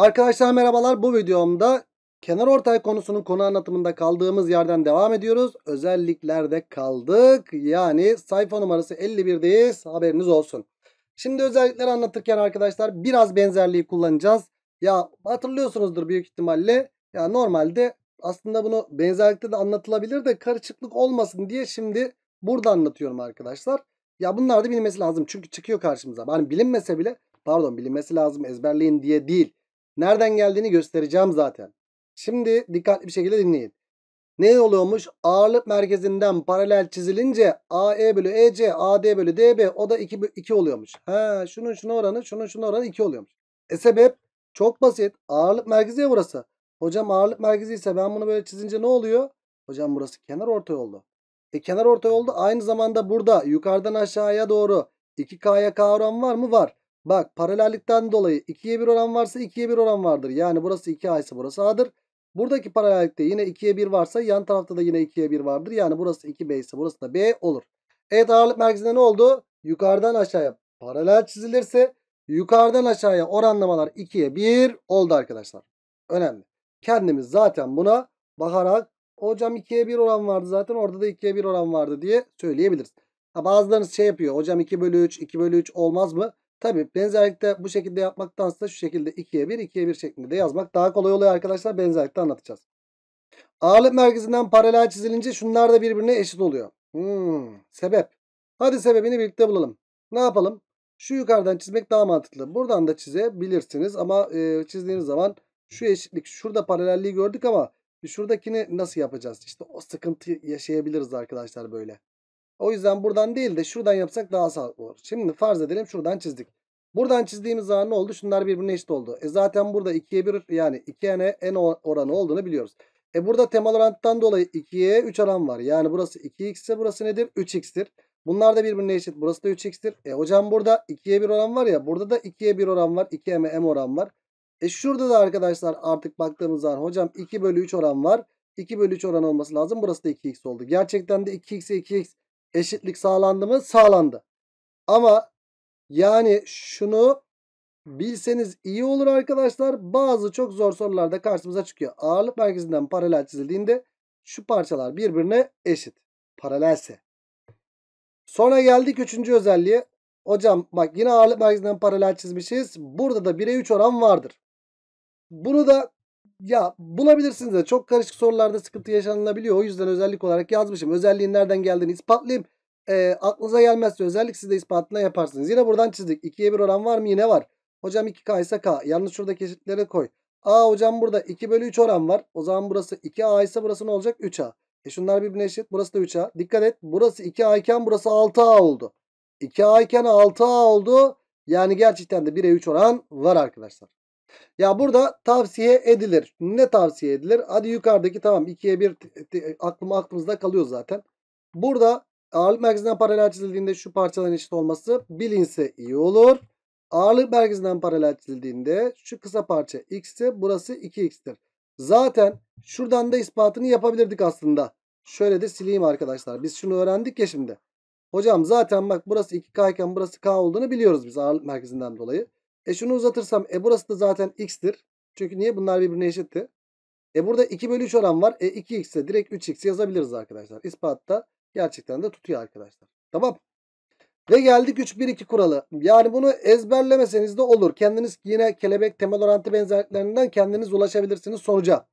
Arkadaşlar merhabalar bu videomda kenar ortay konusunun konu anlatımında kaldığımız yerden devam ediyoruz. Özelliklerde kaldık yani sayfa numarası 51'deyiz haberiniz olsun. Şimdi özellikleri anlatırken arkadaşlar biraz benzerliği kullanacağız. Ya hatırlıyorsunuzdur büyük ihtimalle ya normalde aslında bunu benzerlikte de anlatılabilir de karışıklık olmasın diye şimdi burada anlatıyorum arkadaşlar. Ya bunlar da bilinmesi lazım çünkü çıkıyor karşımıza. Hani bilinmese bile pardon bilinmesi lazım ezberleyin diye değil. Nereden geldiğini göstereceğim zaten. Şimdi dikkatli bir şekilde dinleyin. Ne oluyormuş? Ağırlık merkezinden paralel çizilince AE bölü EC, AD bölü DB o da 2, 2 oluyormuş. Ha, şunun şuna oranı, şunun şuna oranı 2 oluyormuş. E sebep? Çok basit. Ağırlık merkezi ya burası. Hocam ağırlık merkezi ise ben bunu böyle çizince ne oluyor? Hocam burası kenar ortay oldu. E kenar ortay oldu. Aynı zamanda burada yukarıdan aşağıya doğru 2K'ya K oran var mı? Var. Bak paralellikten dolayı 2'ye 1 oran varsa 2'ye 1 oran vardır. Yani burası 2A ise burası A'dır. Buradaki paralellikte yine 2'ye 1 varsa yan tarafta da yine 2'ye 1 vardır. Yani burası 2B ise burası da B olur. Evet ağırlık merkezinde ne oldu? Yukarıdan aşağıya paralel çizilirse yukarıdan aşağıya oranlamalar 2'ye 1 oldu arkadaşlar. Önemli. Kendimiz zaten buna bakarak hocam 2'ye 1 oran vardı zaten orada da 2'ye 1 oran vardı diye söyleyebiliriz. Ha, bazılarınız şey yapıyor hocam 2 bölü 3 2 bölü 3 olmaz mı? Tabi benzerlikte bu şekilde yapmaktansa şu şekilde 2'ye 1, 2'ye 1 şeklinde de yazmak daha kolay oluyor arkadaşlar. Benzerlikte anlatacağız. Ağırlık merkezinden paralel çizilince şunlar da birbirine eşit oluyor. Hmm, sebep. Hadi sebebini birlikte bulalım. Ne yapalım? Şu yukarıdan çizmek daha mantıklı. Buradan da çizebilirsiniz ama e, çizdiğiniz zaman şu eşitlik, şurada paralelliği gördük ama şuradakini nasıl yapacağız? İşte o sıkıntı yaşayabiliriz arkadaşlar böyle. O yüzden buradan değil de şuradan yapsak daha sağlıklı olur. Şimdi farz edelim şuradan çizdik. Buradan çizdiğimiz zaman ne oldu? Şunlar birbirine eşit oldu. E zaten burada 2'ye 1 yani 2'ye n, n oranı olduğunu biliyoruz. E burada temel oranttan dolayı 2'ye 3 oran var. Yani burası 2x ise burası nedir? 3x'tir. Bunlar da birbirine eşit. Burası da 3x'tir. E hocam burada 2'ye 1 oran var ya. Burada da 2'ye 1 oran var. 2 m, m oran var. E şurada da arkadaşlar artık baktığımız zaman hocam 2 bölü 3 oran var. 2 bölü 3 oran olması lazım. Burası da 2x oldu. Gerçekten de 2x'e 2x eşitlik sağlandı mı? Sağlandı. Ama yani şunu bilseniz iyi olur arkadaşlar. Bazı çok zor sorularda karşımıza çıkıyor. Ağırlık merkezinden paralel çizildiğinde şu parçalar birbirine eşit. Paralelse. Sonra geldik üçüncü özelliğe. Hocam bak yine ağırlık merkezinden paralel çizmişiz. Burada da 1'e 3 oran vardır. Bunu da ya bulabilirsiniz de çok karışık sorularda sıkıntı yaşanılabiliyor. O yüzden özellik olarak yazmışım. Özelliğin nereden geldiğini ispatlayayım. E, aklınıza gelmezse özellik siz de ispatına yaparsınız. Yine buradan çizdik. 2'ye 1 oran var mı? Yine var. Hocam 2K ise K. Yalnız şuradaki eşitlere koy. A hocam burada 2 bölü 3 oran var. O zaman burası 2A ise burası ne olacak? 3A. E şunlar birbirine eşit. Burası da 3A. Dikkat et. Burası 2A iken burası 6A oldu. 2A iken 6A oldu. Yani gerçekten de 1'e 3 oran var arkadaşlar. Ya burada tavsiye edilir. Ne tavsiye edilir? Hadi yukarıdaki tamam 2'ye 1 aklım aklımızda kalıyor zaten. Burada ağırlık merkezinden paralel çizildiğinde şu parçaların eşit olması bilinse iyi olur. Ağırlık merkezinden paralel çizildiğinde şu kısa parça x ise burası 2x'tir. Zaten şuradan da ispatını yapabilirdik aslında. Şöyle de sileyim arkadaşlar. Biz şunu öğrendik ya şimdi. Hocam zaten bak burası 2k iken burası k olduğunu biliyoruz biz ağırlık merkezinden dolayı. E şunu uzatırsam e burası da zaten x'tir. Çünkü niye bunlar birbirine eşitti? E burada 2 bölü 3 oran var. E 2x'e direkt 3x yazabiliriz arkadaşlar. İspatta gerçekten de tutuyor arkadaşlar. Tamam. Ve geldik 3-1-2 kuralı. Yani bunu ezberlemeseniz de olur. Kendiniz yine kelebek temel orantı benzerliklerinden kendiniz ulaşabilirsiniz sonuca.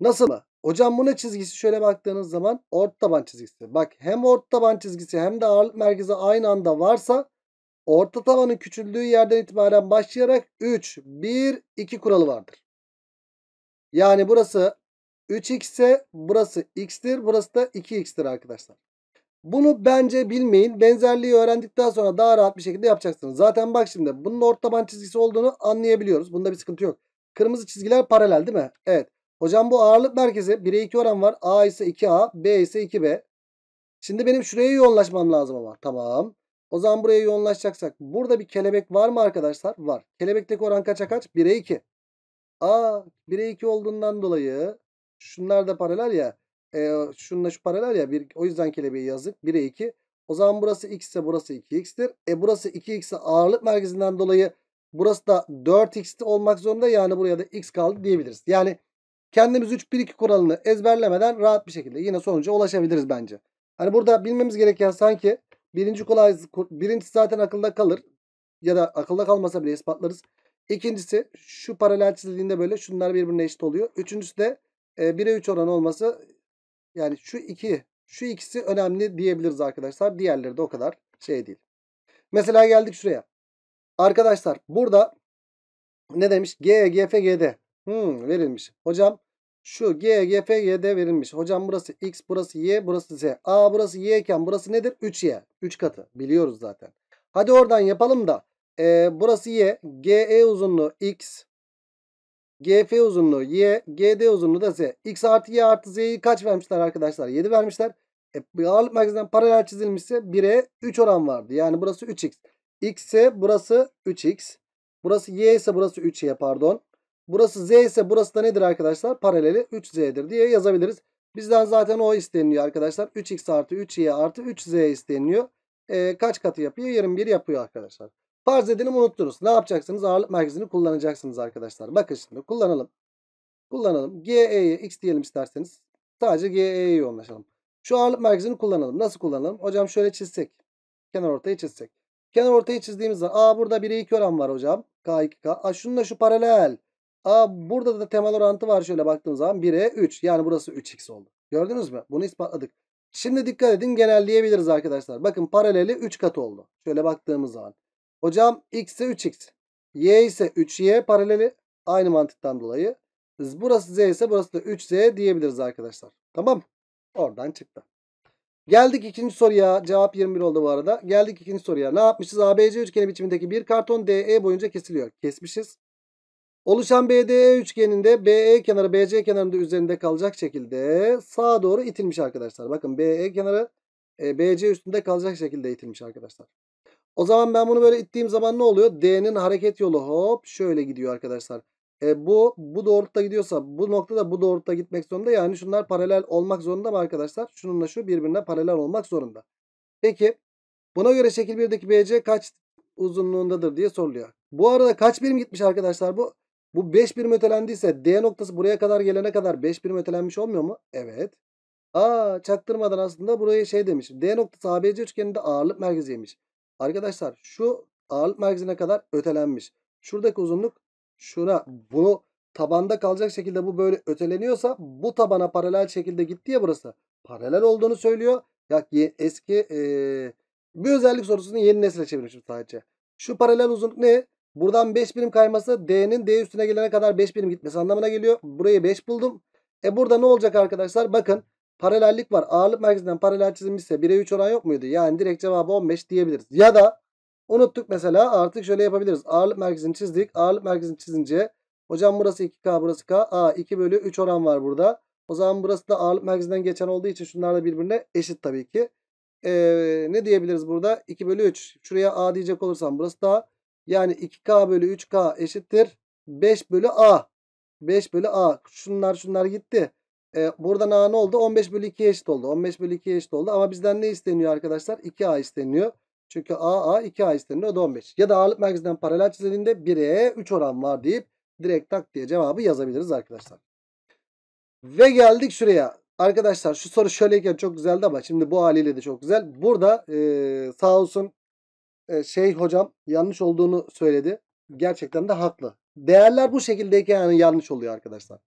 Nasıl mı? Hocam bunun çizgisi şöyle baktığınız zaman ort taban çizgisi. Bak hem ort taban çizgisi hem de ağırlık merkezi aynı anda varsa orta tabanın küçüldüğü yerden itibaren başlayarak 3, 1, 2 kuralı vardır. Yani burası 3x ise burası x'tir. Burası da 2x'tir arkadaşlar. Bunu bence bilmeyin. Benzerliği öğrendikten sonra daha rahat bir şekilde yapacaksınız. Zaten bak şimdi bunun orta taban çizgisi olduğunu anlayabiliyoruz. Bunda bir sıkıntı yok. Kırmızı çizgiler paralel değil mi? Evet. Hocam bu ağırlık merkezi 1'e 2 oran var. A ise 2A, B ise 2B. Şimdi benim şuraya yoğunlaşmam lazım ama. Tamam. O zaman buraya yoğunlaşacaksak. Burada bir kelebek var mı arkadaşlar? Var. Kelebekteki oran kaça kaç? 1'e 2. Aa 1'e 2 olduğundan dolayı şunlar da paralel ya. E, şununla şu paralel ya. Bir, o yüzden kelebeği yazdık. 1'e 2. O zaman burası x ise burası 2x'tir. E burası 2x ağırlık merkezinden dolayı burası da 4x olmak zorunda. Yani buraya da x kaldı diyebiliriz. Yani kendimiz 3-1-2 kuralını ezberlemeden rahat bir şekilde yine sonuca ulaşabiliriz bence. Hani burada bilmemiz gereken sanki Birinci kolay, birincisi zaten akılda kalır. Ya da akılda kalmasa bile ispatlarız. İkincisi şu paralel çizildiğinde böyle şunlar birbirine eşit oluyor. Üçüncüsü de e, 1'e 3 oranı olması yani şu iki şu ikisi önemli diyebiliriz arkadaşlar. Diğerleri de o kadar şey değil. Mesela geldik şuraya. Arkadaşlar burada ne demiş? G, G, F, G, D. Hmm, verilmiş. Hocam şu G, G, P, Y, D verilmiş. Hocam burası X, burası Y, burası Z. A burası Y iken burası nedir? 3Y. 3 katı. Biliyoruz zaten. Hadi oradan yapalım da. E, burası Y. G, E uzunluğu X. G, F uzunluğu Y. G, D uzunluğu da Z. X artı Y artı Z'yi kaç vermişler arkadaşlar? 7 vermişler. E, ağırlık merkezinden paralel çizilmişse 1'e 3 oran vardı. Yani burası 3X. X ise burası 3X. Burası Y ise burası 3Y pardon. Burası z ise burası da nedir arkadaşlar? Paraleli 3z'dir diye yazabiliriz. Bizden zaten o isteniliyor arkadaşlar. 3x artı 3y artı 3z isteniliyor. E, kaç katı yapıyor? 21 yapıyor arkadaşlar. Farz edelim unuttunuz. Ne yapacaksınız? Ağırlık merkezini kullanacaksınız arkadaşlar. Bakın şimdi kullanalım. Kullanalım. GE'ye x diyelim isterseniz. Sadece GE'ye yoğunlaşalım. Şu ağırlık merkezini kullanalım. Nasıl kullanalım? Hocam şöyle çizsek. Kenar ortayı çizsek. Kenar ortayı çizdiğimiz zaman. Aa burada 1'e 2 oran var hocam. K2K. Aa şununla şu paralel. Aa, burada da temel orantı var şöyle baktığım zaman 1'e 3. Yani burası 3x oldu. Gördünüz mü? Bunu ispatladık. Şimdi dikkat edin genelleyebiliriz arkadaşlar. Bakın paraleli 3 kat oldu. Şöyle baktığımız zaman. Hocam x ise 3x. Y ise 3y paraleli. Aynı mantıktan dolayı. Burası z ise burası da 3z diyebiliriz arkadaşlar. Tamam. Oradan çıktı. Geldik ikinci soruya. Cevap 21 oldu bu arada. Geldik ikinci soruya. Ne yapmışız? ABC üçgeni biçimindeki bir karton DE boyunca kesiliyor. Kesmişiz. Oluşan BDE üçgeninde BE kenarı BC kenarında üzerinde kalacak şekilde sağa doğru itilmiş arkadaşlar. Bakın BE kenarı e, BC üstünde kalacak şekilde itilmiş arkadaşlar. O zaman ben bunu böyle ittiğim zaman ne oluyor? D'nin hareket yolu hop şöyle gidiyor arkadaşlar. E, bu bu doğrultuda gidiyorsa bu noktada bu doğrultuda gitmek zorunda. Yani şunlar paralel olmak zorunda mı arkadaşlar? Şununla şu birbirine paralel olmak zorunda. Peki buna göre şekil 1'deki BC kaç uzunluğundadır diye soruluyor. Bu arada kaç birim gitmiş arkadaşlar bu? Bu 5 birim ötelendiyse D noktası buraya kadar gelene kadar 5 birim ötelenmiş olmuyor mu? Evet. Aa çaktırmadan aslında buraya şey demiş. D noktası ABC üçgeninde ağırlık merkeziymiş. Arkadaşlar şu ağırlık merkezine kadar ötelenmiş. Şuradaki uzunluk şuna bunu tabanda kalacak şekilde bu böyle öteleniyorsa bu tabana paralel şekilde gitti ya burası. Paralel olduğunu söylüyor. Ya eski ee, bir özellik sorusunu yeni nesle çevirmişim sadece. Şu paralel uzunluk ne? Buradan 5 birim kayması D'nin D üstüne gelene kadar 5 birim gitmesi anlamına geliyor. Burayı 5 buldum. E burada ne olacak arkadaşlar? Bakın paralellik var. Ağırlık merkezinden paralel çizilmişse 1'e 3 oran yok muydu? Yani direkt cevabı 15 diyebiliriz. Ya da unuttuk mesela artık şöyle yapabiliriz. Ağırlık merkezini çizdik. Ağırlık merkezini çizince hocam burası 2K burası K. Aa 2 bölü 3 oran var burada. O zaman burası da ağırlık merkezinden geçen olduğu için şunlar da birbirine eşit tabii ki. Ee, ne diyebiliriz burada? 2 bölü 3. Şuraya A diyecek olursam burası da yani 2K bölü 3K eşittir 5 bölü A. 5 bölü A. Şunlar şunlar gitti. E, buradan A ne oldu? 15 bölü 2 eşit oldu. 15 bölü 2 eşit oldu. Ama bizden ne isteniyor arkadaşlar? 2A isteniyor. Çünkü A A 2A isteniyor. O da 15. Ya da ağırlık merkezinden paralel çizildiğinde 1'e 3 oran var deyip direkt tak diye cevabı yazabiliriz arkadaşlar. Ve geldik şuraya. Arkadaşlar şu soru şöyleyken çok güzeldi ama şimdi bu haliyle de çok güzel. Burada e, sağ olsun şey hocam yanlış olduğunu söyledi. Gerçekten de haklı. Değerler bu şekildeyken yani yanlış oluyor arkadaşlar.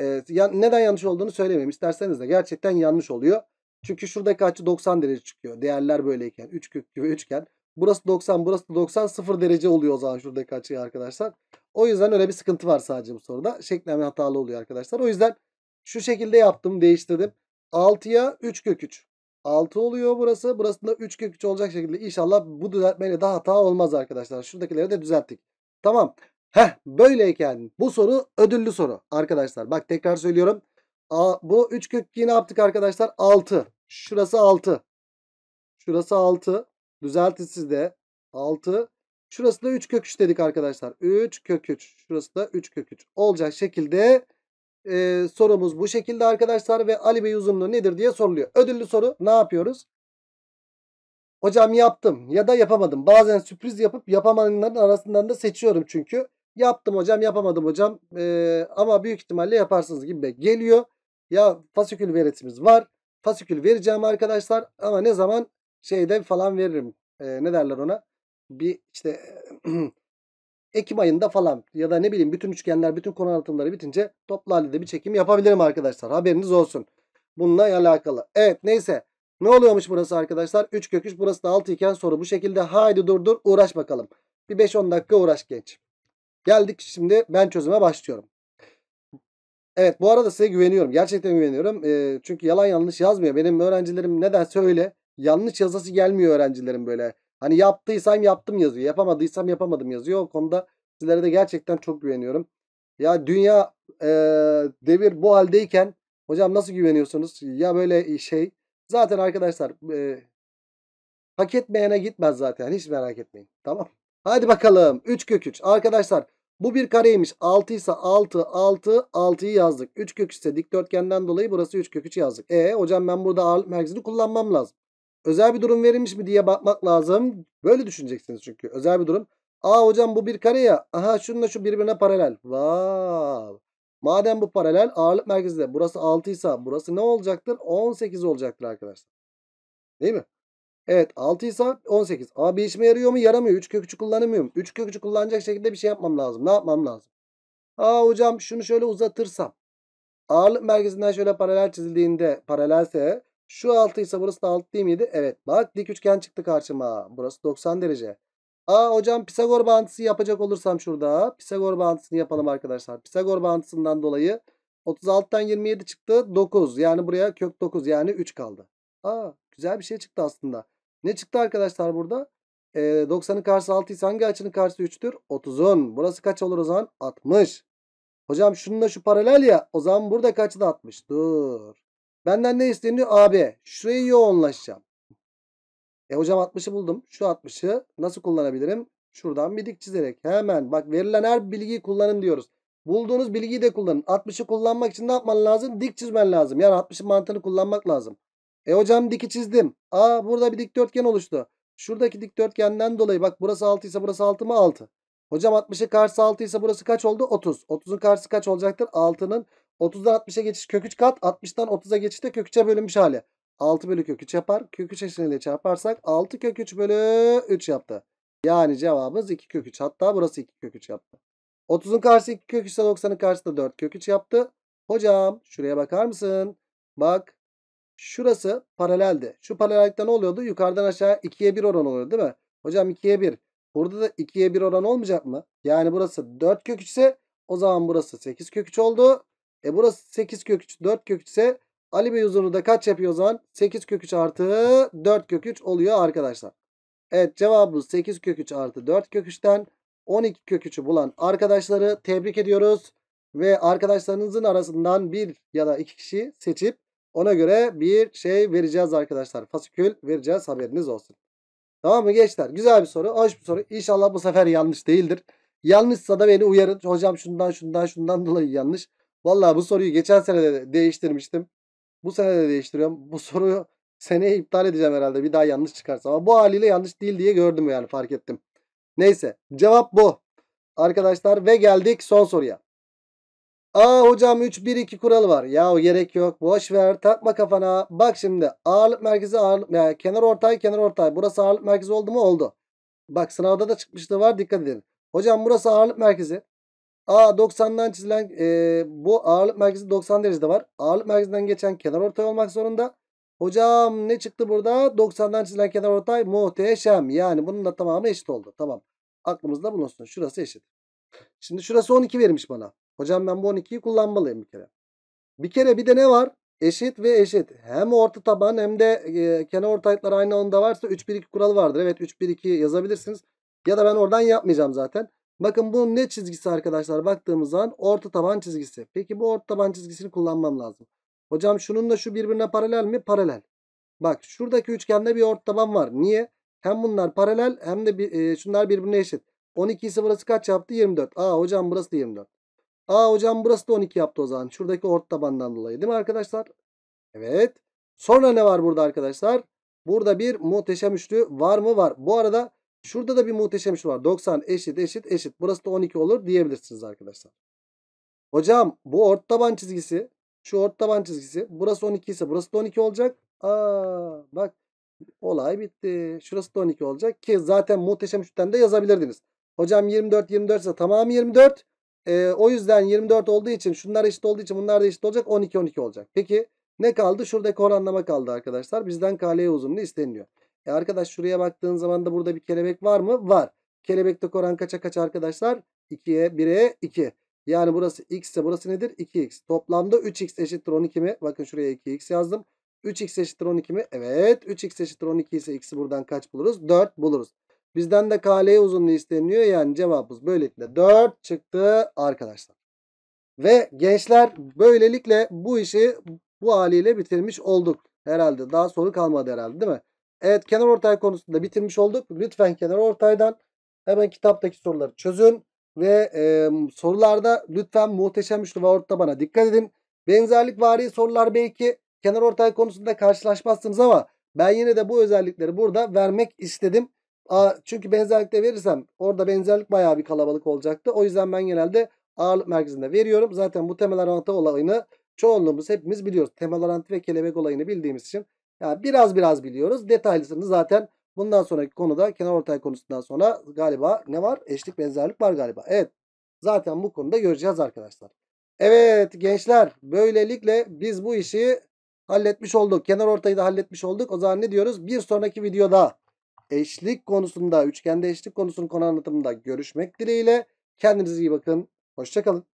Ee, ya, neden yanlış olduğunu söylemeyeyim isterseniz de gerçekten yanlış oluyor. Çünkü şuradaki açı 90 derece çıkıyor. Değerler böyleyken. Üç kök gibi üçgen. Burası 90, burası 90. 0 derece oluyor o zaman şuradaki açı arkadaşlar. O yüzden öyle bir sıkıntı var sadece bu soruda. Şeklen hatalı oluyor arkadaşlar. O yüzden şu şekilde yaptım, değiştirdim. 6'ya 3 kök 3. 6 oluyor burası. Burasında 3 kök 3 olacak şekilde inşallah bu düzeltmeyle daha hata olmaz arkadaşlar. Şuradakileri de düzelttik. Tamam. Heh böyleyken bu soru ödüllü soru arkadaşlar. Bak tekrar söylüyorum. A, bu 3 kök 2'yi ne yaptık arkadaşlar? 6. Şurası 6. Şurası 6. Düzeltin siz de. 6. Şurası da 3 kök 3 dedik arkadaşlar. 3 kök 3. Şurası da 3 kök 3. Olacak şekilde e, sorumuz bu şekilde arkadaşlar. Ve Ali Bey uzunluğu nedir diye soruluyor. Ödüllü soru ne yapıyoruz? Hocam yaptım ya da yapamadım. Bazen sürpriz yapıp yapamayanların arasından da seçiyorum çünkü. Yaptım hocam yapamadım hocam ee, ama büyük ihtimalle yaparsınız gibi geliyor. Ya fasikül veretimiz var. Fasikül vereceğim arkadaşlar ama ne zaman şeyde falan veririm. Ee, ne derler ona? Bir işte Ekim ayında falan ya da ne bileyim bütün üçgenler, bütün konu anlatımları bitince toplu halde bir çekim yapabilirim arkadaşlar. Haberiniz olsun. Bununla alakalı. Evet neyse. Ne oluyormuş burası arkadaşlar? 3 kök 3 burası da 6 iken soru bu şekilde. Haydi dur dur uğraş bakalım. Bir 5-10 dakika uğraş genç. Geldik şimdi ben çözüme başlıyorum. Evet bu arada size güveniyorum. Gerçekten güveniyorum. E, çünkü yalan yanlış yazmıyor. Benim öğrencilerim nedense öyle. Yanlış yazası gelmiyor öğrencilerim böyle. Hani yaptıysam yaptım yazıyor. Yapamadıysam yapamadım yazıyor. O konuda sizlere de gerçekten çok güveniyorum. Ya dünya e, devir bu haldeyken hocam nasıl güveniyorsunuz? Ya böyle e, şey. Zaten arkadaşlar e, hak etmeyene gitmez zaten. Hiç merak etmeyin. Tamam. Hadi bakalım. 3 kök 3. Arkadaşlar bu bir kareymiş. 6 ise 6, 6, 6'yı yazdık. 3 kök ise dikdörtgenden dolayı burası 3 kök 3 yazdık. E hocam ben burada ağırlık merkezini kullanmam lazım özel bir durum verilmiş mi diye bakmak lazım. Böyle düşüneceksiniz çünkü. Özel bir durum. Aa hocam bu bir kare ya. Aha şununla şu birbirine paralel. Wow. Madem bu paralel ağırlık merkezinde burası 6 ise burası ne olacaktır? 18 olacaktır arkadaşlar. Değil mi? Evet 6 ise 18. Ama bir işime yarıyor mu? Yaramıyor. 3 kökücü kullanamıyorum. 3 kökücü kullanacak şekilde bir şey yapmam lazım. Ne yapmam lazım? Aa hocam şunu şöyle uzatırsam. Ağırlık merkezinden şöyle paralel çizildiğinde paralelse şu 6 ise burası da 6 değil miydi? Evet bak dik üçgen çıktı karşıma. Burası 90 derece. Aa hocam Pisagor bağıntısı yapacak olursam şurada. Pisagor bağıntısını yapalım arkadaşlar. Pisagor bağıntısından dolayı 36'tan 27 çıktı. 9 yani buraya kök 9 yani 3 kaldı. Aa güzel bir şey çıktı aslında. Ne çıktı arkadaşlar burada? Ee, 90'ın karşısı 6 ise hangi açının karşısı 3'tür? 30'un. Burası kaç olur o zaman? 60. Hocam şununla şu paralel ya. O zaman burada açı da 60. Dur. Benden ne isteniyor? Abi, şurayı yoğunlaşacağım. E hocam 60'ı buldum. Şu 60'ı nasıl kullanabilirim? Şuradan bir dik çizerek. Hemen bak verilen her bilgiyi kullanın diyoruz. Bulduğunuz bilgiyi de kullanın. 60'ı kullanmak için ne yapman lazım? Dik çizmen lazım. Yani 60'ın mantığını kullanmak lazım. E hocam diki çizdim. Aa burada bir dikdörtgen oluştu. Şuradaki dikdörtgenden dolayı bak burası 6 ise burası 6 mı? 6. Hocam 60'ın karşısı 6 ise burası kaç oldu? 30. 30'un karşısı kaç olacaktır? 6'nın 30'dan 60'a geçiş kök 3 kat. 60'dan 30'a geçişte kök 3'e bölünmüş hali. 6 bölü kök 3 yapar. Kök 3 eşliğiyle çarparsak 6 kök 3 bölü 3 yaptı. Yani cevabımız 2 kök 3. Hatta burası 2 kök 3 yaptı. 30'un karşısı 2 kök 3 90'ın karşısı da 4 kök 3 yaptı. Hocam şuraya bakar mısın? Bak şurası paraleldi. Şu paralellikte ne oluyordu? Yukarıdan aşağı 2'ye 1 oran oluyor değil mi? Hocam 2'ye 1. Burada da 2'ye 1 oran olmayacak mı? Yani burası 4 kök 3 ise o zaman burası 8 kök 3 oldu. E burası 8 kök 3 4 kök 3 ise Ali Bey huzurunu da kaç yapıyor o zaman? 8 kök 3 artı 4 kök 3 oluyor arkadaşlar. Evet cevabımız 8 kök 3 artı 4 kök 3'ten 12 kök 3'ü bulan arkadaşları tebrik ediyoruz. Ve arkadaşlarınızın arasından bir ya da iki kişi seçip ona göre bir şey vereceğiz arkadaşlar. Fasikül vereceğiz haberiniz olsun. Tamam mı gençler? Güzel bir soru. Hoş bir soru. İnşallah bu sefer yanlış değildir. Yanlışsa da beni uyarın. Hocam şundan şundan şundan dolayı yanlış. Valla bu soruyu geçen sene de değiştirmiştim. Bu sene de değiştiriyorum. Bu soruyu seneye iptal edeceğim herhalde bir daha yanlış çıkarsa. Ama bu haliyle yanlış değil diye gördüm yani fark ettim. Neyse cevap bu. Arkadaşlar ve geldik son soruya. Aa hocam 3-1-2 kuralı var. Ya gerek yok. Boş ver. Takma kafana. Bak şimdi ağırlık merkezi ağırlık yani kenar ortay kenar ortay. Burası ağırlık merkezi oldu mu? Oldu. Bak sınavda da çıkmıştı var dikkat edin. Hocam burası ağırlık merkezi. A 90'dan çizilen e, bu ağırlık merkezi 90 derecede var. Ağırlık merkezinden geçen kenar ortay olmak zorunda. Hocam ne çıktı burada? 90'dan çizilen kenar ortay muhteşem. Yani bunun da tamamı eşit oldu. Tamam. Aklımızda bulunsun. Şurası eşit. Şimdi şurası 12 vermiş bana. Hocam ben bu 12'yi kullanmalıyım bir kere. Bir kere bir de ne var? Eşit ve eşit. Hem orta taban hem de e, kenar ortaylıklar aynı onda varsa 3-1-2 kuralı vardır. Evet 3-1-2 yazabilirsiniz. Ya da ben oradan yapmayacağım zaten. Bakın bunun ne çizgisi arkadaşlar baktığımız zaman orta taban çizgisi. Peki bu orta taban çizgisini kullanmam lazım. Hocam şununla şu birbirine paralel mi? Paralel. Bak şuradaki üçgende bir orta taban var. Niye? Hem bunlar paralel hem de bir, e, şunlar birbirine eşit. 12 ise burası kaç yaptı? 24. Aa hocam burası da 24. Aa hocam burası da 12 yaptı o zaman. Şuradaki orta tabandan dolayı değil mi arkadaşlar? Evet. Sonra ne var burada arkadaşlar? Burada bir muhteşem üçlü var mı? Var. Bu arada Şurada da bir muhteşem iş var. 90 eşit eşit eşit. Burası da 12 olur diyebilirsiniz arkadaşlar. Hocam bu ort taban çizgisi. Şu ort taban çizgisi. Burası 12 ise burası da 12 olacak. Aa, bak olay bitti. Şurası da 12 olacak ki zaten muhteşem üçten de yazabilirdiniz. Hocam 24 24 ise tamamı 24. Ee, o yüzden 24 olduğu için şunlar eşit olduğu için bunlar da eşit olacak. 12 12 olacak. Peki ne kaldı? Şuradaki oranlama kaldı arkadaşlar. Bizden kaleye uzunluğu isteniyor. E arkadaş şuraya baktığın zaman da burada bir kelebek var mı? Var. Kelebekte oran kaça kaç arkadaşlar? 2'ye 1'e 2. Yani burası x ise burası nedir? 2x. Toplamda 3x eşittir 12 mi? Bakın şuraya 2x yazdım. 3x eşittir 12 mi? Evet. 3x eşittir 12 ise x'i buradan kaç buluruz? 4 buluruz. Bizden de KL uzunluğu isteniyor. Yani cevabımız böylelikle 4 çıktı arkadaşlar. Ve gençler böylelikle bu işi bu haliyle bitirmiş olduk. Herhalde daha soru kalmadı herhalde değil mi? Evet kenar ortay konusunda bitirmiş olduk. Lütfen kenar ortaydan hemen kitaptaki soruları çözün. Ve e, sorularda lütfen muhteşem üçlü ve orta bana dikkat edin. Benzerlik vari sorular belki kenar ortay konusunda karşılaşmazsınız ama ben yine de bu özellikleri burada vermek istedim. A, çünkü benzerlikte verirsem orada benzerlik bayağı bir kalabalık olacaktı. O yüzden ben genelde ağırlık merkezinde veriyorum. Zaten bu temel orantı olayını çoğunluğumuz hepimiz biliyoruz. Temel orantı ve kelebek olayını bildiğimiz için yani biraz biraz biliyoruz. Detaylısını zaten bundan sonraki konuda kenar ortay konusundan sonra galiba ne var? Eşlik benzerlik var galiba. Evet. Zaten bu konuda göreceğiz arkadaşlar. Evet gençler böylelikle biz bu işi halletmiş olduk. Kenar ortayı da halletmiş olduk. O zaman ne diyoruz? Bir sonraki videoda eşlik konusunda, üçgende eşlik konusunun konu anlatımında görüşmek dileğiyle. Kendinize iyi bakın. Hoşçakalın.